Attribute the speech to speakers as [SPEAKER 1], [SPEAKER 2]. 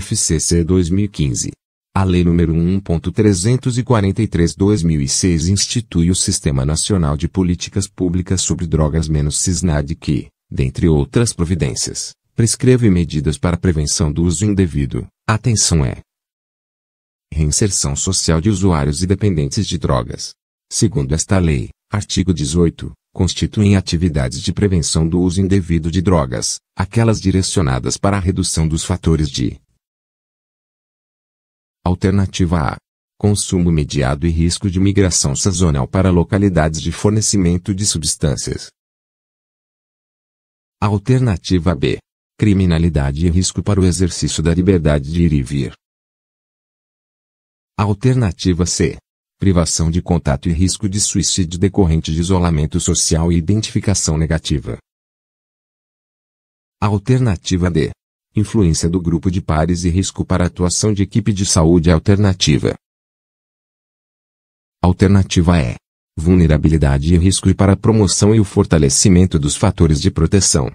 [SPEAKER 1] FCC 2015. A Lei nº 1.343/2006 institui o Sistema Nacional de Políticas Públicas sobre Drogas menos CISNAD que, dentre outras providências, prescreve medidas para a prevenção do uso indevido. Atenção é reinserção social de usuários e dependentes de drogas. Segundo esta lei, artigo 18, constituem atividades de prevenção do uso indevido de drogas, aquelas direcionadas para a redução dos fatores de Alternativa A. Consumo mediado e risco de migração sazonal para localidades de fornecimento de substâncias. Alternativa B. Criminalidade e risco para o exercício da liberdade de ir e vir. Alternativa C. Privação de contato e risco de suicídio decorrente de isolamento social e identificação negativa. Alternativa D influência do grupo de pares e risco para atuação de equipe de saúde alternativa. Alternativa é vulnerabilidade e risco e para a promoção e o
[SPEAKER 2] fortalecimento dos fatores de proteção.